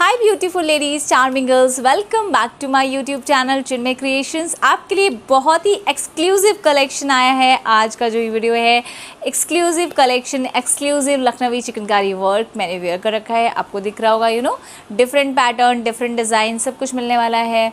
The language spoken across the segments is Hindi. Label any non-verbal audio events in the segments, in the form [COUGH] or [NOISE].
Hi beautiful ladies charming girls welcome back to my YouTube channel Chinmay creations आपके लिए बहुत ही एक्सक्लूसिव कलेक्शन आया है आज का जो वीडियो है exclusive collection exclusive Lucknowi chikankari work मैंने वेयर कर रखा है आपको दिख रहा होगा you know different pattern different design सब कुछ मिलने वाला है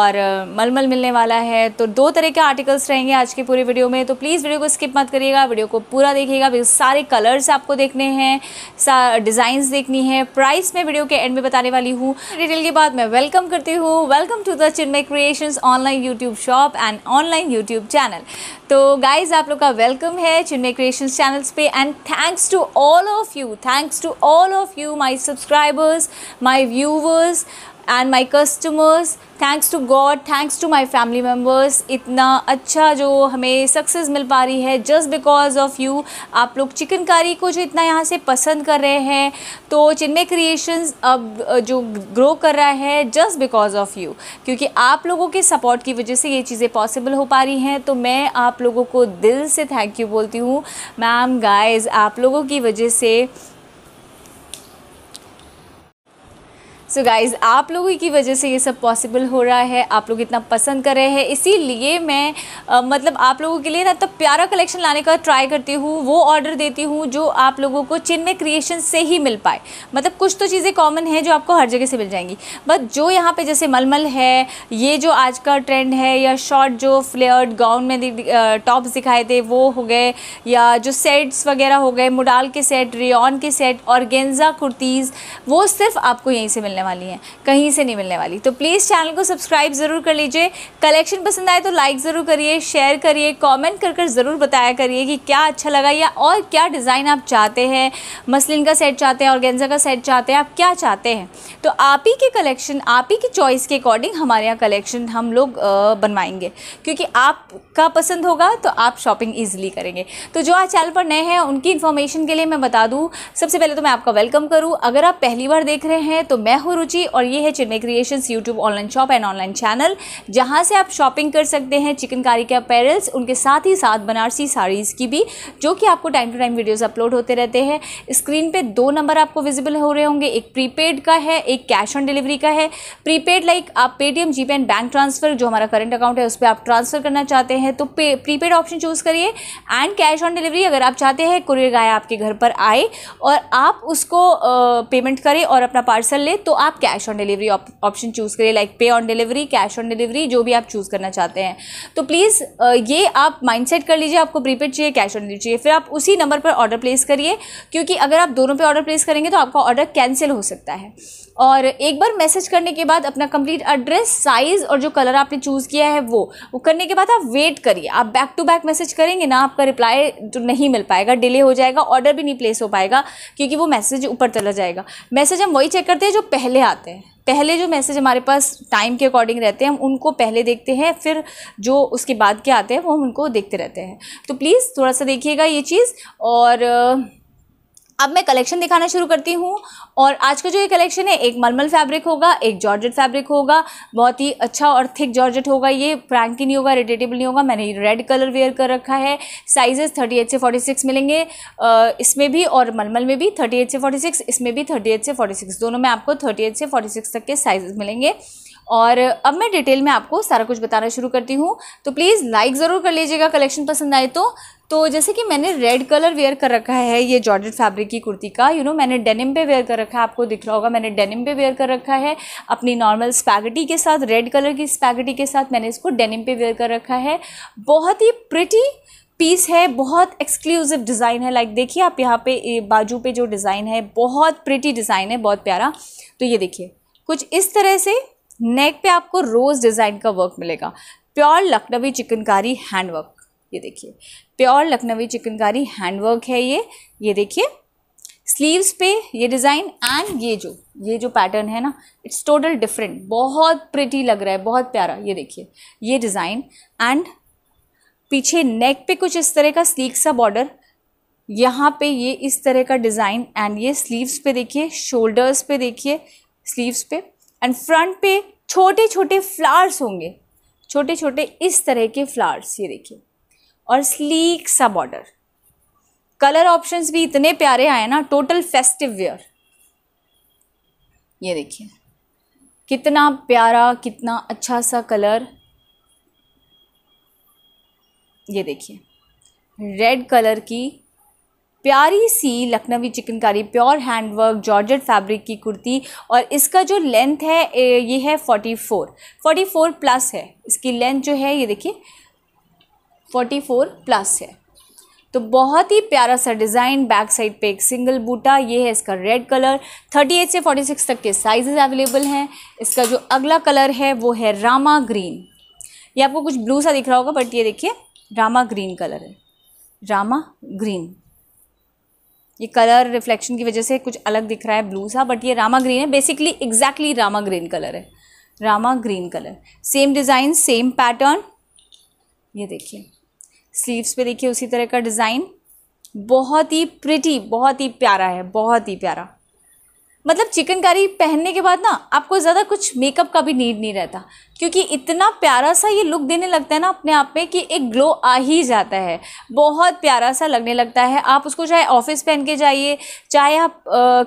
और मलमल मिलने वाला है तो दो तरह के आर्टिकल्स रहेंगे आज के पूरे वीडियो में तो प्लीज़ वीडियो को स्किप मत करिएगा वीडियो को पूरा देखिएगा सारे कलर्स आपको देखने हैं डिज़ाइंस देखनी है प्राइस में वीडियो के एंड में बता आने वाली हूँ डिटेल के बाद मैं वेलकम करती हूँ welcome to the Chinmay creation online YouTube shop and online YouTube channel तो गाइज आप लोग का वेलकम है चिन्मय क्रिएशन चैनल्स पे and thanks to all of you thanks to all of you my subscribers my viewers and my customers thanks to God thanks to my family members इतना अच्छा जो हमें सक्सेस मिल पा रही है जस्ट बिकॉज ऑफ़ यू आप लोग चिकनकारी को जो इतना यहाँ से पसंद कर रहे हैं तो चिन्मय क्रिएशंस अब जो ग्रो कर रहा है जस्ट बिकॉज ऑफ़ यू क्योंकि आप लोगों के सपोर्ट की वजह से ये चीज़ें पॉसिबल हो पा रही हैं तो मैं आप लोगों को दिल से थैंक यू बोलती हूँ मैम गाइज आप लोगों की वजह से सो so गाइज़ आप लोगों की वजह से ये सब पॉसिबल हो रहा है आप लोग इतना पसंद कर रहे हैं इसीलिए मैं आ, मतलब आप लोगों के लिए ना तो प्यारा कलेक्शन लाने का ट्राई करती हूँ वो ऑर्डर देती हूँ जो आप लोगों को में क्रिएशन से ही मिल पाए मतलब कुछ तो चीज़ें कॉमन है जो आपको हर जगह से मिल जाएंगी बट जो यहाँ पर जैसे मलमल है ये जो आज का ट्रेंड है या शॉर्ट जो फ्लेयर्ड गाउन में टॉप्स दिखाए थे वो हो गए या जो सेट्स वगैरह हो गए मुडाल के सेट रियन के सेट और गेंजा कुर्तीज़ वो सिर्फ आपको यहीं से मिलने मिलने वाली हैं कहीं से नहीं मिलने वाली तो प्लीज़ चैनल को सब्सक्राइब ज़रूर कर लीजिए कलेक्शन पसंद आए तो लाइक ज़रूर करिए शेयर करिए कॉमेंट कर कर ज़रूर बताया करिए कि क्या अच्छा लगा या और क्या डिज़ाइन आप चाहते हैं मसलिन का सेट चाहते हैं और का सेट चाहते हैं आप क्या चाहते हैं तो आप ही के कलेक्शन आप ही की चॉइस के अकॉर्डिंग हमारे यहाँ कलेक्शन हम लोग बनवाएंगे क्योंकि आपका पसंद होगा तो आप शॉपिंग ईजिली करेंगे तो जो आज चैनल पर नए हैं उनकी इन्फॉर्मेशन के लिए मैं बता दूँ सबसे पहले तो मैं आपका वेलकम करूँ अगर आप पहली बार देख रहे हैं तो मैं हूँ गुरुचि और ये है Chinmay creation YouTube online shop and online channel जहाँ से आप शॉपिंग कर सकते हैं चिकनकारी के अपेरल्स उनके साथ ही साथ बनारसी साड़ीज़ की भी जो कि आपको time to time videos upload होते रहते हैं स्क्रीन पर दो नंबर आपको विजिबल हो रहे होंगे एक प्रीपेड का है एक कैश ऑन डिलीवरी का है प्रीपेड लाइक आप Paytm G Pay and bank transfer जो हमारा करंट अकाउंट है उस पर आप ट्रांसफ़र करना चाहते हैं तो प्रीपेड ऑप्शन चूज़ करिए एंड कैश ऑन डिलीवरी अगर आप चाहते हैं कुरियर गाय आपके घर पर आए और आप उसको पेमेंट करें और अपना पार्सल ले तो आप cash on delivery option choose करिए like pay on delivery cash on delivery जो भी आप चूज़ करना चाहते हैं तो प्लीज़ ये आप माइंड कर लीजिए आपको प्रीपेड चाहिए कैश ऑन डिलीवरी चाहिए फिर आप उसी नंबर पर ऑर्डर प्लेस करिए क्योंकि अगर आप दोनों पर ऑर्डर प्लेस करेंगे तो आपका ऑर्डर कैंसिल हो सकता है और एक बार मैसेज करने के बाद अपना कंप्लीट एड्रेस साइज़ और जो कलर आपने चूज़ किया है वो वो करने के बाद आप वेट करिए आप बैक टू बैक मैसेज करेंगे ना आपका रिप्लाई तो नहीं मिल पाएगा डिले हो जाएगा ऑर्डर भी नहीं प्लेस हो पाएगा क्योंकि वो मैसेज ऊपर चला जाएगा मैसेज हम वही चेक करते हैं जो पहले आते हैं पहले जो मैसेज हमारे पास टाइम के अकॉर्डिंग रहते हैं हम उनको पहले देखते हैं फिर जो उसके बाद के आते हैं वो हम उनको देखते रहते हैं तो प्लीज़ थोड़ा सा देखिएगा ये चीज़ और अब मैं कलेक्शन दिखाना शुरू करती हूँ और आज का जो ये कलेक्शन है एक मलमल फैब्रिक होगा एक जॉर्जेट फैब्रिक होगा बहुत ही अच्छा और थिक जॉर्जेट होगा ये प्रैंकी नहीं होगा रिटेटेबल नहीं होगा मैंने रेड कलर वेयर कर रखा है साइजेस 38 से 46 मिलेंगे इसमें भी और मलमल में भी 38 से 46 इसमें भी 38 से 46 दोनों में आपको 38 से 46 तक के साइजेस मिलेंगे और अब मैं डिटेल में आपको सारा कुछ बताना शुरू करती हूँ तो प्लीज़ लाइक ज़रूर कर लीजिएगा कलेक्शन पसंद आए तो तो जैसे कि मैंने रेड कलर वेयर कर रखा है ये जॉर्जेट फैब्रिक की कुर्ती का यू you नो know, मैंने डेनिम पे वेयर कर रखा है आपको दिख रहा होगा मैंने डेनिम पे वेयर कर रखा है अपनी नॉर्मल स्पैगटी के साथ रेड कलर की स्पैगटी के साथ मैंने इसको डेनिम पे वेयर कर रखा है बहुत ही प्रिटी पीस है बहुत एक्सक्लूसिव डिज़ाइन है लाइक like, देखिए आप यहाँ पे बाजू पे जो डिज़ाइन है बहुत प्रिटी डिज़ाइन है बहुत प्यारा तो ये देखिए कुछ इस तरह से नेक पे आपको रोज़ डिज़ाइन का वर्क मिलेगा प्योर लखनवी चिकनकारी हैंडवर्क ये देखिए प्योर लखनवी चिकनकारी हैंडवर्क है ये ये देखिए स्लीव्स पे ये डिज़ाइन एंड ये जो ये जो पैटर्न है ना इट्स टोटल डिफरेंट बहुत प्रिटी लग रहा है बहुत प्यारा ये देखिए ये डिज़ाइन एंड पीछे नेक पे कुछ इस तरह का स्लीक सा बॉर्डर यहाँ पे ये इस तरह का डिज़ाइन एंड ये स्लीव्स पे देखिए शोल्डर्स पे देखिए स्लीव्स पे एंड फ्रंट पे छोटे छोटे फ्लावर्स होंगे छोटे छोटे इस तरह के फ्लावर्स ये देखिए और स्लीक सा बॉर्डर कलर ऑप्शंस भी इतने प्यारे आए ना टोटल फेस्टिव वेयर ये देखिए कितना प्यारा कितना अच्छा सा कलर ये देखिए रेड कलर की प्यारी सी Lucknowi chikankari pure handwork georgette fabric की कुर्ती और इसका जो लेंथ है ये है 44 44 प्लस है इसकी लेंथ जो है ये देखिए फोर्टी फोर प्लस है तो बहुत ही प्यारा सा डिज़ाइन बैक साइड पे एक सिंगल बूटा ये है इसका रेड कलर 38 से 46 तक के साइजेस अवेलेबल हैं इसका जो अगला कलर है वो है रामा ग्रीन ये आपको कुछ ब्लू सा दिख रहा होगा बट ये देखिए रामा ग्रीन कलर है रामा ग्रीन ये कलर रिफ्लेक्शन की वजह से कुछ अलग दिख रहा है ब्लू सा बट ये रामा ग्रीन है basically exactly Rama green colour है Rama green colour same design same pattern ये देखिए स्लीव्स पे देखिए उसी तरह का डिज़ाइन बहुत ही प्रिटी बहुत ही प्यारा है बहुत ही प्यारा मतलब चिकनकारी पहनने के बाद ना आपको ज़्यादा कुछ मेकअप का भी नीड नहीं रहता क्योंकि इतना प्यारा सा ये लुक देने लगता है ना अपने आप में कि एक ग्लो आ ही जाता है बहुत प्यारा सा लगने लगता है आप उसको चाहे ऑफिस पहन के जाइए चाहे आप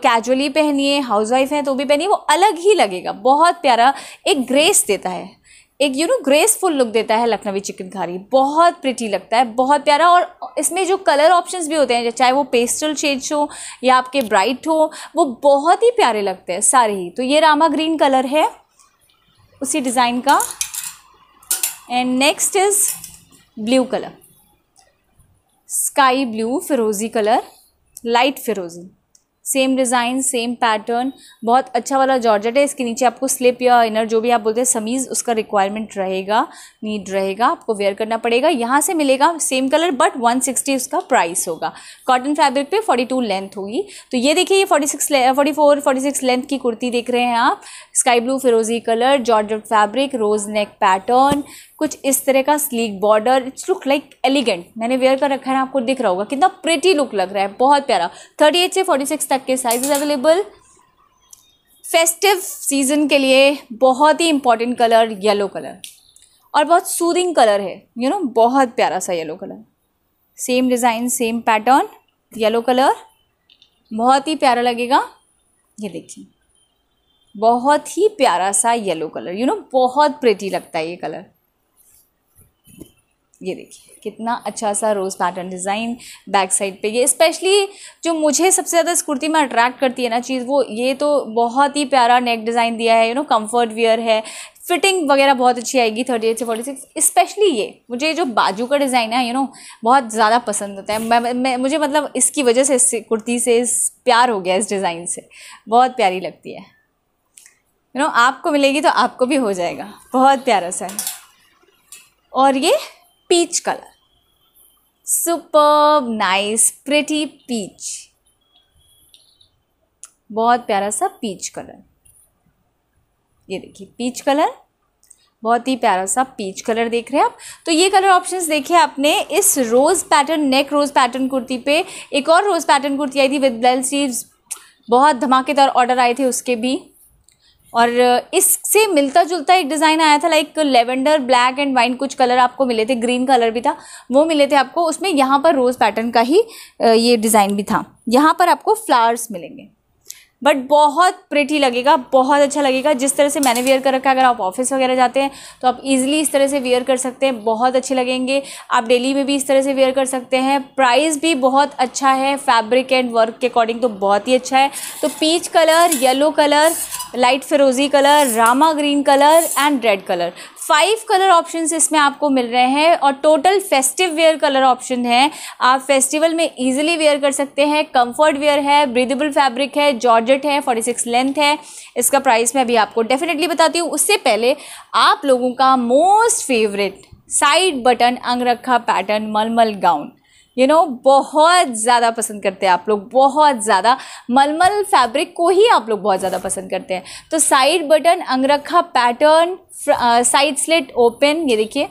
कैजुअली पहनिए हाउसवाइफ हैं तो भी पहनिए वो अलग ही लगेगा बहुत प्यारा एक ग्रेस देता है एक यू नो ग्रेसफुल लुक देता है लखनवी चिकनकारी बहुत प्रिटी लगता है बहुत प्यारा और इसमें जो कलर ऑप्शंस भी होते हैं चाहे वो पेस्टल शेड्स हो या आपके ब्राइट हो वो बहुत ही प्यारे लगते हैं सारे ही तो ये रामा ग्रीन कलर है उसी डिज़ाइन का and next is blue colour sky blue फिरोज़ी कलर लाइट फिरोज़ी सेम डिज़ाइन सेम पैटर्न बहुत अच्छा वाला जॉर्जेट है इसके नीचे आपको स्लिप या इनर जो भी आप बोलते हैं समीज़ उसका रिक्वायरमेंट रहेगा नीड रहेगा आपको वेयर करना पड़ेगा यहाँ से मिलेगा सेम कलर बट 160 उसका प्राइस होगा कॉटन फैब्रिक पे 42 लेंथ होगी तो ये देखिए ये 46 44 सिक्स लेंथ की कुर्ती देख रहे हैं आप स्काई ब्लू फिरोजी colour georgette fabric rose neck pattern कुछ इस तरह का sleek border it's look like elegant मैंने वेयर कर रखा है आपको दिख रहा होगा कितना प्रेटी लुक लग रहा है बहुत प्यारा थर्टी से फोर्टी सिक्स तक के साइज़ अवेलेबल फेस्टिव सीज़न के लिए बहुत ही इंपॉर्टेंट कलर येलो कलर और बहुत सूदिंग कलर है यू नो बहुत प्यारा सा yellow colour same design same pattern yellow colour बहुत ही प्यारा लगेगा ये देखिए बहुत ही प्यारा सा येलो कलर यू नो बहुत प्रेटी लगता है ये कलर ये देखिए कितना अच्छा सा rose pattern design back side पे ये स्पेशली जो मुझे सबसे ज़्यादा इस कुर्ती में अट्रैक्ट करती है ना चीज़ वो ये तो बहुत ही प्यारा नेक डिज़ाइन दिया है यू नो कंफर्ट वियर है फिटिंग वगैरह बहुत अच्छी आएगी थर्टी एट से फोर्टी सिक्स स्पेशली ये मुझे जो बाजू का डिज़ाइन है यू नो बहुत ज़्यादा पसंद होता है मैं, मैं मुझे मतलब इसकी वजह से इस कुर्ती से इस प्यार हो गया इस डिज़ाइन से बहुत प्यारी लगती है यू नो आपको मिलेगी तो आपको भी हो जाएगा बहुत प्यारा सा और ये peach color. superb nice pretty peach बहुत प्यारा सा पीच कलर ये देखिए पीच कलर बहुत ही प्यारा सा पीच कलर देख रहे हैं आप तो ये कलर ऑप्शंस देखिए आपने इस rose pattern neck rose pattern kurti पे एक और रोज़ पैटर्न कुर्ती आई थी विद ब्लेल स्लीव्स बहुत धमाकेदार ऑर्डर आए थे उसके भी और इससे मिलता जुलता एक डिज़ाइन आया था like lavender black and white कुछ कलर आपको मिले थे ग्रीन कलर भी था वो मिले थे आपको उसमें यहाँ पर रोज़ पैटर्न का ही ये डिज़ाइन भी था यहाँ पर आपको फ्लावर्स मिलेंगे बट बहुत प्रिटी लगेगा बहुत अच्छा लगेगा जिस तरह से मैंने वेयर कर रखा है अगर आप ऑफिस वगैरह जाते हैं तो आप इजीली इस तरह से वेयर कर सकते हैं बहुत अच्छे लगेंगे आप डेली में भी इस तरह से वेयर कर सकते हैं प्राइस भी बहुत अच्छा है फैब्रिक एंड वर्क के अकॉर्डिंग तो बहुत ही अच्छा है तो peach colour yellow colour light फिरोजी colour Rama green colour and red colour five colour options इसमें आपको मिल रहे हैं और total festive wear colour option है आप फेस्टिवल में ईजिली वेयर कर सकते हैं कंफर्ट वेयर है ब्रीदेबल फैब्रिक है जॉर्जेट है 46 लेंथ है इसका प्राइस मैं अभी आपको डेफिनेटली बताती हूँ उससे पहले आप लोगों का most favourite side button angrakha pattern मलमल gown you you know know, बहुत ज़्यादा पसंद करते हैं आप लोग बहुत ज़्यादा मलमल फैब्रिक को ही आप लोग बहुत ज़्यादा पसंद करते हैं तो side button angrakha pattern side slit open ये देखिए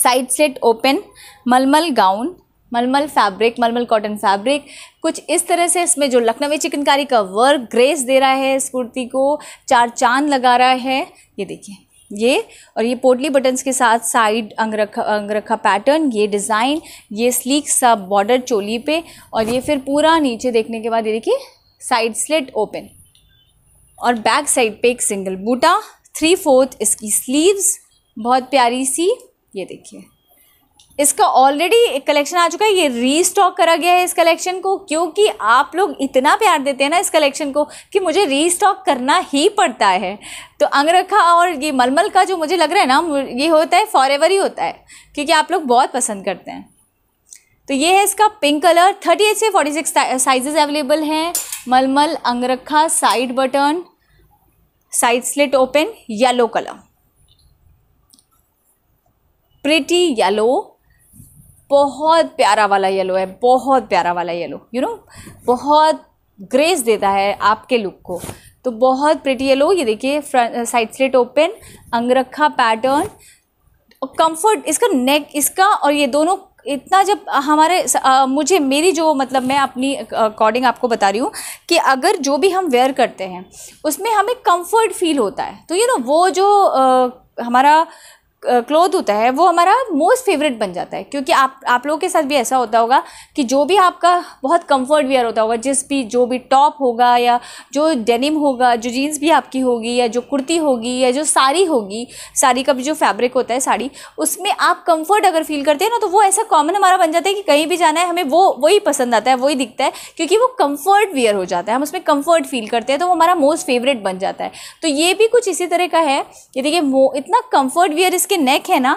साइड स्लेट ओपन मलमल गाउन मलमल फैब्रिक मलमल कॉटन फैब्रिक कुछ इस तरह से इसमें जो लखनवी चिकनकारी का वर्क ग्रेस दे रहा है इस कुर्ती को चार चांद लगा रहा है ये देखिए ये और ये पोटली बटन्स के साथ साइड अंगरखा अंगरखा पैटर्न ये डिज़ाइन ये स्लीक सब बॉर्डर चोली पे और ये फिर पूरा नीचे देखने के बाद ये देखिए साइड स्लिट ओपन और बैक साइड पे एक सिंगल बूटा थ्री फोर्थ इसकी स्लीव्स बहुत प्यारी सी ये देखिए इसका ऑलरेडी कलेक्शन आ चुका है ये रीस्टॉक करा गया है इस कलेक्शन को क्योंकि आप लोग इतना प्यार देते हैं ना इस कलेक्शन को कि मुझे रीस्टॉक करना ही पड़ता है तो अंगरखा और ये मलमल का जो मुझे लग रहा है ना ये होता है फॉर एवर ही होता है क्योंकि आप लोग बहुत पसंद करते हैं तो ये है इसका पिंक कलर थर्टी एट से फोर्टी सिक्स साइजेज अवेलेबल हैं मलमल angrakha side button side slit open yellow colour pretty yellow बहुत प्यारा वाला येलो है बहुत प्यारा वाला येलो यू नो बहुत ग्रेस देता है आपके लुक को तो बहुत प्रिटी येलो ये देखिए side slit open angrakha pattern comfort इसका नेक इसका और ये दोनों इतना जब हमारे आ, मुझे मेरी जो मतलब मैं अपनी अकॉर्डिंग आपको बता रही हूँ कि अगर जो भी हम वेयर करते हैं उसमें हमें कंफर्ट फील होता है तो यू नो वो जो आ, हमारा क्लोथ होता है वो हमारा मोस्ट फेवरेट बन जाता है क्योंकि आप आप लोगों के साथ भी ऐसा होता होगा कि जो भी आपका बहुत कंफर्ट वेयर होता होगा जिस भी जो भी टॉप होगा या जो डेनिम होगा जो जीन्स भी आपकी होगी या जो कुर्ती होगी या जो साड़ी होगी साड़ी का भी जो फैब्रिक होता है साड़ी उसमें आप कम्फ़र्ट अगर फील करते हैं ना तो वो ऐसा कॉमन हमारा बन जाता है कि कहीं भी जाना है हमें वो वही पसंद आता है वही दिखता है क्योंकि वो कम्फर्ट वेयर हो जाता है हम उसमें कम्फर्ट फील करते हैं तो वो हमारा मोस्ट फेवरेट बन जाता है तो ये भी कुछ इसी तरह का है कि देखिए इतना कम्फर्ट वेयर इसके इसके नेक है ना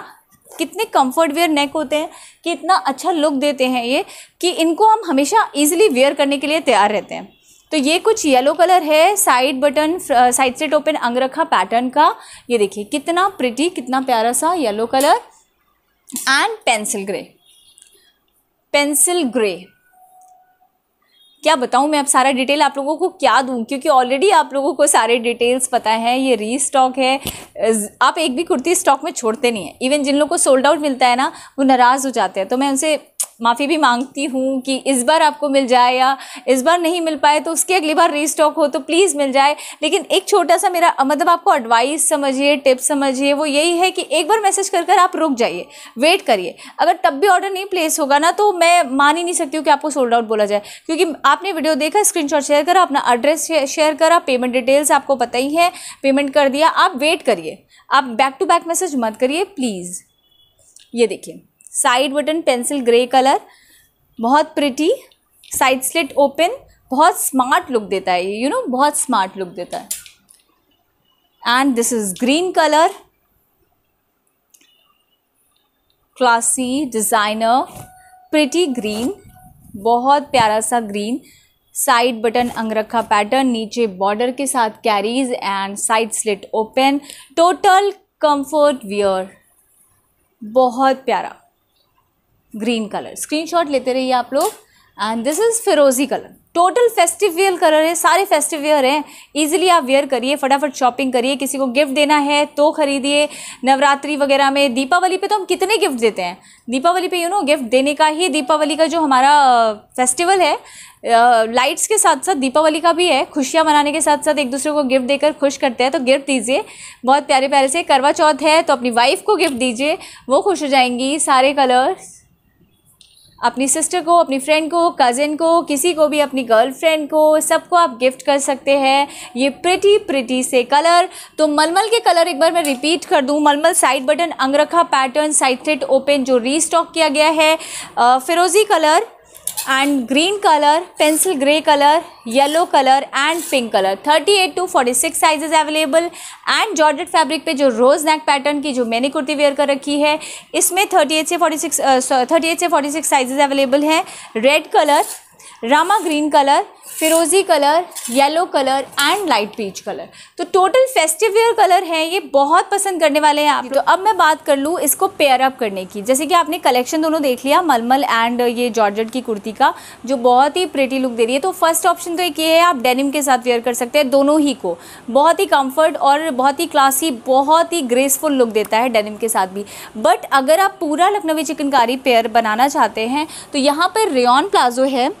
कितने कंफर्ट वेयर नेक होते हैं कि इतना अच्छा लुक देते हैं ये कि इनको हम हमेशा ईजिली वेयर करने के लिए तैयार रहते हैं तो ये कुछ येलो कलर है side button side set open angrakha pattern का ये देखिए कितना प्रिटी कितना प्यारा सा yellow colour and pencil grey pencil grey क्या बताऊँ मैं अब सारा डिटेल आप लोगों को क्या दूँ क्योंकि ऑलरेडी आप लोगों को सारे डिटेल्स पता है ये री स्टॉक है आप एक भी कुर्ती स्टॉक में छोड़ते नहीं हैं इवन जिन लोगों को सोल्ड आउट मिलता है ना वो नाराज़ हो जाते हैं तो मैं उनसे माफ़ी भी मांगती हूँ कि इस बार आपको मिल जाए या इस बार नहीं मिल पाए तो उसकी अगली बार रीस्टॉक हो तो प्लीज़ मिल जाए लेकिन एक छोटा सा मेरा मतलब आपको एडवाइस समझिए टिप्स समझिए वो यही है कि एक बार मैसेज कर कर आप रुक जाइए वेट करिए अगर तब भी ऑर्डर नहीं प्लेस होगा ना तो मैं मान ही नहीं सकती हूँ कि आपको सोल्ड आउट बोला जाए क्योंकि आपने वीडियो देखा स्क्रीनशॉट शेयर करा अपना एड्रेस शेयर करा पेमेंट डिटेल्स आपको पता ही है पेमेंट कर दिया आप वेट करिए आप बैक टू बैक मैसेज मत करिए प्लीज़ ये देखिए side button pencil grey colour बहुत प्रिटी साइड स्लिट ओपन बहुत स्मार्ट लुक देता है ये यू नो बहुत स्मार्ट लुक देता है and this is green colour classy designer pretty green बहुत प्यारा सा green side button angrakha pattern नीचे बॉर्डर के साथ carries and side slit open total comfort wear बहुत प्यारा ग्रीन कलर स्क्रीनशॉट लेते रहिए आप लोग एंड दिस इज़ फिरोजी कलर टोटल फेस्टिवियल कलर है सारे फेस्टिवियर हैं ईजिली आप वेयर करिए फटाफट शॉपिंग करिए किसी को गिफ्ट देना है तो खरीदिए नवरात्रि वगैरह में दीपावली पे तो हम कितने गिफ्ट देते हैं दीपावली पे यू नो गिफ्ट देने का ही दीपावली का जो हमारा फेस्टिवल uh, है लाइट्स uh, के साथ साथ दीपावली का भी है खुशियाँ मनाने के साथ साथ एक दूसरे को गिफ्ट देकर खुश करते हैं तो गिफ्ट दीजिए बहुत प्यारे प्यारे से करवा चौथ है तो अपनी वाइफ को गिफ्ट दीजिए वो खुश हो जाएंगी सारे कलर्स अपनी सिस्टर को अपनी फ्रेंड को कज़न को किसी को भी अपनी गर्लफ्रेंड को सबको आप गिफ्ट कर सकते हैं ये प्रिटी प्रिटी से कलर तो मलमल के कलर एक बार मैं रिपीट कर दूँ मलमल side button angrakha pattern side slit open जो रीस्टॉक किया गया है फिरोज़ी colour and green colour pencil grey colour yellow colour and pink colour thirty eight to forty six sizes available and georgette fabric पे जो रोज नेक पैटर्न की जो मैंने कुर्ती वेयर कर रखी है इसमें थर्टी एट से फोर्टी सिक्स थर्टी एट से फोर्टी सिक्स साइजेज अवेलेबल हैं red colour Rama green colour फिरोजी colour yellow colour and light peach colour तो टोटल फेस्टिव वेयर कलर है ये बहुत पसंद करने वाले हैं आप तो अब मैं बात कर लूँ इसको पेयर अप करने की जैसे कि आपने कलेक्शन दोनों देख लिया मलमल एंड ये जॉर्जेट की कुर्ती का जो बहुत ही प्रेटी लुक दे रही है तो फर्स्ट ऑप्शन तो एक ये है आप डेनिम के साथ वेयर कर सकते हैं दोनों ही को बहुत ही कम्फर्ट और बहुत ही क्लासी बहुत ही ग्रेसफुल लुक देता है डेनिम के साथ भी बट अगर आप पूरा लखनवी चिकनकारी पेयर बनाना चाहते हैं तो यहाँ पर रेन प्लाजो है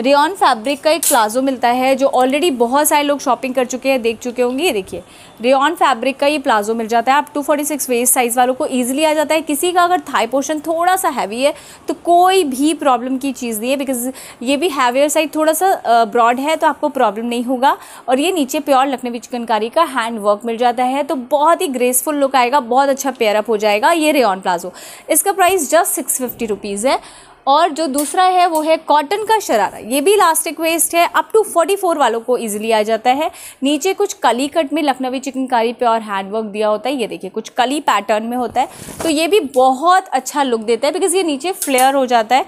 रियॉन फैब्रिक का एक प्लाजो मिलता है जो ऑलरेडी बहुत सारे लोग शॉपिंग कर चुके हैं देख चुके होंगे ये देखिए रियॉन फैब्रिक का ये प्लाजो मिल जाता है आप 246 फोर्टी सिक्स वेस्ट साइज़ वालों को ईजिली आ जाता है किसी का अगर थाई पोर्शन थोड़ा सा हैवी है तो कोई भी प्रॉब्लम की चीज़ नहीं है बिकॉज ये भी हैवियर साइज थोड़ा सा ब्रॉड है तो आपको प्रॉब्लम नहीं होगा और ये नीचे प्योर लखनवी चिकनकारी का हैंड वर्क मिल जाता है तो बहुत ही ग्रेसफुल लुक आएगा बहुत अच्छा पेयरअप हो जाएगा ये रेन प्लाजो इसका price just six fifty rupees है और जो दूसरा है वो है कॉटन का शरारा ये भी इलास्टिक वेस्ट है अप टू 44 वालों को ईजिली आ जाता है नीचे कुछ कली कट में लखनवी चिकनकारी पे और हैंडवर्क दिया होता है ये देखिए कुछ कली पैटर्न में होता है तो ये भी बहुत अच्छा लुक देता है बिकॉज ये नीचे फ्लेयर हो जाता है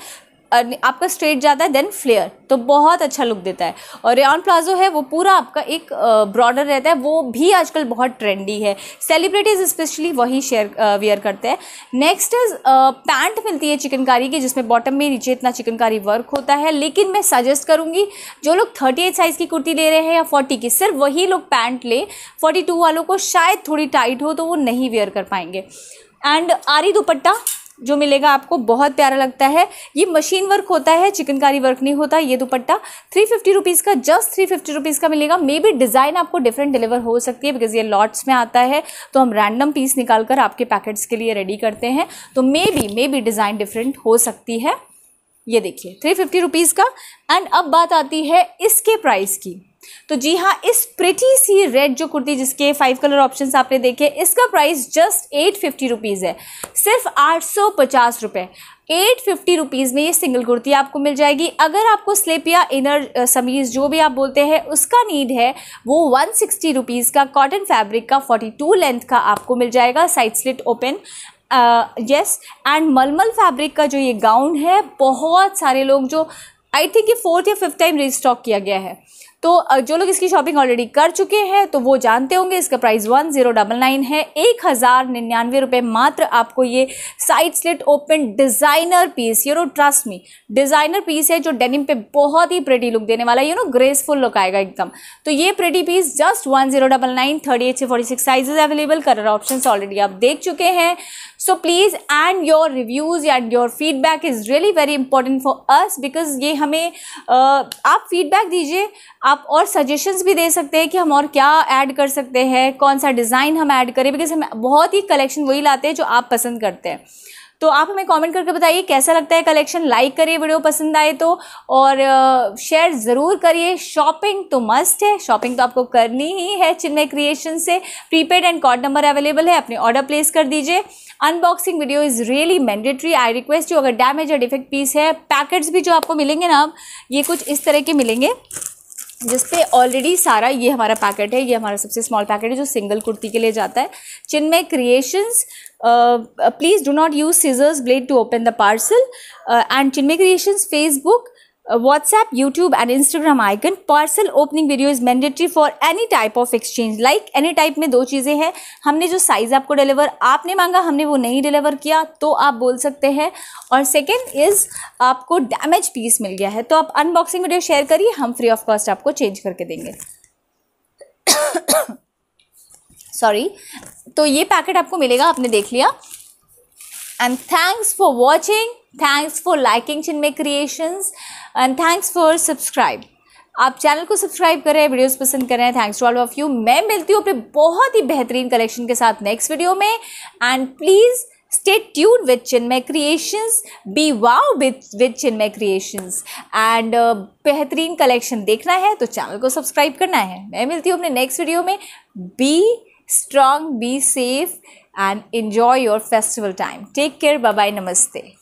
आपका स्ट्रेट जाता है देन फ्लेयर तो बहुत अच्छा लुक देता है और रेन प्लाजो है वो पूरा आपका एक ब्रॉडर रहता है वो भी आजकल बहुत ट्रेंडी है सेलिब्रिटीज़ स्पेशली वही शेयर वेयर करते हैं नेक्स्ट इज पैंट मिलती है चिकनकारी की जिसमें बॉटम में नीचे इतना चिकनकारी वर्क होता है लेकिन मैं सजेस्ट करूँगी जो लोग थर्टी एट साइज़ की कुर्ती ले रहे हैं या फोर्टी की सिर्फ वही लोग पैंट लें फोर्टी टू वालों को शायद थोड़ी टाइट हो तो वो नहीं वेयर कर पाएंगे एंड आरी दुपट्टा जो मिलेगा आपको बहुत प्यारा लगता है ये मशीन वर्क होता है चिकनकारी वर्क नहीं होता ये दुपट्टा थ्री फिफ्टी रुपीज़ का जस्ट थ्री फिफ्टी रुपीज़ का मिलेगा मे बी डिज़ाइन आपको डिफरेंट डिलीवर हो सकती है बिकॉज ये लॉट्स में आता है तो हम रैंडम पीस निकाल कर आपके पैकेट्स के लिए रेडी करते हैं तो maybe maybe design different हो सकती है ये देखिए थ्री फिफ्टी रुपीज़ का एंड अब बात आती है इसके प्राइस की तो जी हाँ इस प्रिटी सी रेड जो कुर्ती जिसके फाइव कलर ऑप्शंस आपने देखे इसका price just eight fifty rupees है सिर्फ आठ सौ पचास रुपये एट फिफ्टी रुपीज़ में ये सिंगल कुर्ती आपको मिल जाएगी अगर आपको स्लिप या इनर समीज़ जो भी आप बोलते हैं उसका नीड है वो वन सिक्सटी रुपीज़ का कॉटन फैब्रिक का फोर्टी टू लेंथ का आपको मिल जाएगा side slit open yes and मलमल फैब्रिक का जो ये गाउन है बहुत सारे लोग जो आई थिंक ये फोर्थ या फिफ्थ टाइम रिस्टॉक किया गया है तो जो लोग इसकी शॉपिंग ऑलरेडी कर चुके हैं तो वो जानते होंगे इसका price one zero double nine है एक हज़ार निन्यानवे रुपये मात्र आपको ये side slit open designer piece you know trust me designer piece है जो डेनिम पे बहुत ही प्रेटी लुक देने वाला है यू नो ग्रेसफुल लुक आएगा एकदम तो ये pretty piece just one zero double nine thirty eight से forty six sizes available colour option already आप देख चुके हैं so please and your reviews and your feedback is really very important for us because ये हमें आप फीडबैक दीजिए आप और सजेशंस भी दे सकते हैं कि हम और क्या ऐड कर सकते हैं कौन सा डिज़ाइन हम ऐड करें बिकॉज हम बहुत ही कलेक्शन वही लाते हैं जो आप पसंद करते हैं तो आप हमें कमेंट करके बताइए कैसा लगता है कलेक्शन लाइक करिए वीडियो पसंद आए तो और शेयर ज़रूर करिए शॉपिंग तो मस्ट है शॉपिंग तो आपको करनी ही है चिन्मय क्रिएशन से prepaid and COD number available है अपने ऑर्डर प्लेस कर दीजिए unboxing video is really mandatory I request you अगर डैमेज या डिफेक्ट पीस है पैकेट्स भी जो आपको मिलेंगे ना आप ये कुछ इस तरह के मिलेंगे जिसपे ऑलरेडी सारा ये हमारा पैकेट है ये हमारा सबसे स्मॉल पैकेट है जो सिंगल कुर्ती के लिए जाता है Chinmay creations please do not use scissors blade to open the parcel and Chinmay creations Facebook WhatsApp, YouTube and Instagram icon. Parcel opening video is mandatory for any type of exchange. Like any type में दो चीज़ें हैं हमने जो साइज़ आपको डिलीवर आपने मांगा हमने वो नहीं डिलीवर किया तो आप बोल सकते हैं और सेकेंड इज़ आपको डैमेज पीस मिल गया है तो आप अनबॉक्सिंग वीडियो शेयर करिए हम फ्री ऑफ कॉस्ट आपको चेंज करके देंगे सॉरी [COUGHS] तो ये पैकेट आपको मिलेगा आपने देख लिया and thanks for watching thanks for liking chinmay creations and thanks for subscribe आप चैनल को सब्सक्राइब करें रहे वीडियोस पसंद करें thanks to all of you मैं मिलती हूँ अपने बहुत ही बेहतरीन कलेक्शन के साथ नेक्स्ट वीडियो में and please stay tune with Chinmay creations be wow with Chinmay creations and बेहतरीन कलेक्शन देखना है तो चैनल को सब्सक्राइब करना है मैं मिलती हूँ अपने नेक्स्ट वीडियो में be strong be safe and enjoy your festival time. Take care. Bye bye. Namaste.